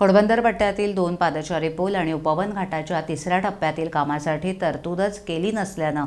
घोडबंदर पट्ट्यातील दोन पादचारी पूल आणि उपवन घाटाच्या तिसऱ्या टप्प्यातील कामासाठी तरतूदच केली नसल्यानं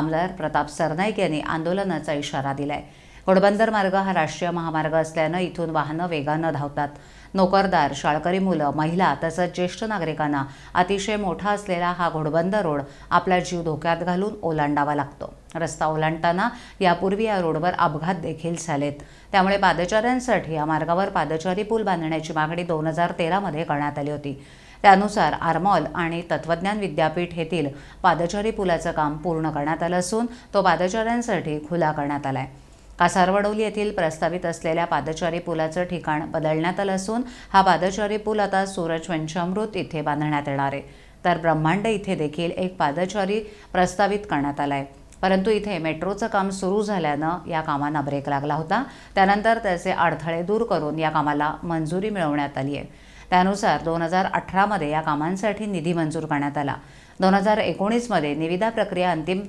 आमदार प्रताप सरनाईक यांनी आंदोलनाचा इशारा दिलाय घोडबंदर मार्ग हा राष्ट्रीय महामार्ग असल्यानं इथून वाहनं वेगानं धावतात नोकरदार शाळकरी मुलं महिला तसंच ज्येष्ठ नागरिकांना अतिशय मोठा असलेला हा घोडबंदर रोड आपला जीव धोक्यात घालून ओलांडावा लागतो रस्ता ओलांडताना यापूर्वी या रोडवर अपघात देखील झालेत त्यामुळे पादचाऱ्यांसाठी या मार्गावर पादचारी पूल बांधण्याची मागणी दोन हजार तेरामध्ये करण्यात आली होती त्यानुसार आरमॉल आणि तत्वज्ञान विद्यापीठ येथील पादचारी पुलाचं काम पूर्ण करण्यात आलं असून तो पादचाऱ्यांसाठी खुला करण्यात आला आहे कासारवडोली येथील प्रस्तावित असलेल्या पादचारी पुलाचं ठिकाण बदलण्यात आलं असून हा पादचारी पूल आता सूरज पंचामृत इथे बांधण्यात येणार आहे तर ब्रह्मांड इथे देखील एक पादचारी प्रस्तावित करण्यात आला आहे परंतु इथे मेट्रोचं काम सुरू झाल्यानं या कामांना ब्रेक लागला होता त्यानंतर त्याचे अडथळे दूर करून या कामाला मंजुरी मिळवण्यात आली आहे त्यानुसार दोन हजार अठरामध्ये या कामांसाठी निधी मंजूर करण्यात आला दोन हजार एकोणीसमध्ये निविदा प्रक्रिया अंतिम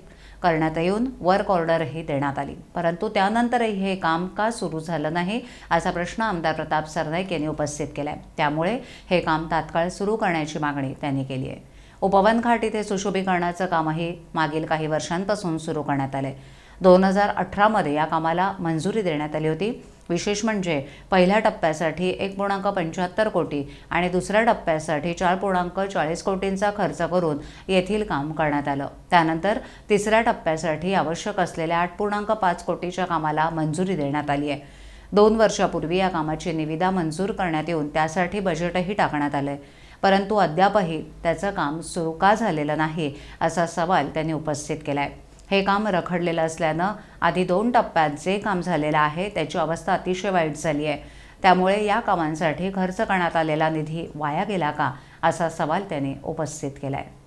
करण्यात येऊन वर्क ऑर्डरही देण्यात आली परंतु त्यानंतरही हे काम का सुरू झालं नाही असा प्रश्न आमदार प्रताप सरनाईक यांनी उपस्थित केला आहे त्यामुळे हे काम तात्काळ सुरू करण्याची मागणी त्यांनी केली आहे उपवन घाट इथे सुशोभीकरणाचं कामही मागील काही वर्षांपासून सुरू करण्यात आलं आहे दोन हजार अठरामध्ये या कामाला मंजुरी देण्यात आली होती विशेष म्हणजे पहिल्या टप्प्यासाठी एक पूर्णांक पंच्याहत्तर कोटी आणि दुसऱ्या टप्प्यासाठी चार पूर्णांक चाळीस कोटींचा खर्च करून येथील काम करण्यात आलं त्यानंतर तिसऱ्या टप्प्यासाठी आवश्यक असलेल्या आठ पूर्णांक पाच कोटीच्या कामाला मंजुरी देण्यात आली आहे दोन वर्षापूर्वी या कामाची निविदा मंजूर करण्यात येऊन त्यासाठी बजेटही टाकण्यात आलं आहे परंतु अद्यापही त्याचं काम सुरू का झालेलं नाही असा सवाल त्यांनी उपस्थित केला आहे हे काम रखडलेलं असल्यानं आधी दोन टप्प्यात जे काम झालेलं आहे त्याची अवस्था अतिशय वाईट झाली आहे त्यामुळे या कामांसाठी खर्च करण्यात आलेला निधी वाया गेला का असा सवाल त्याने उपस्थित केला आहे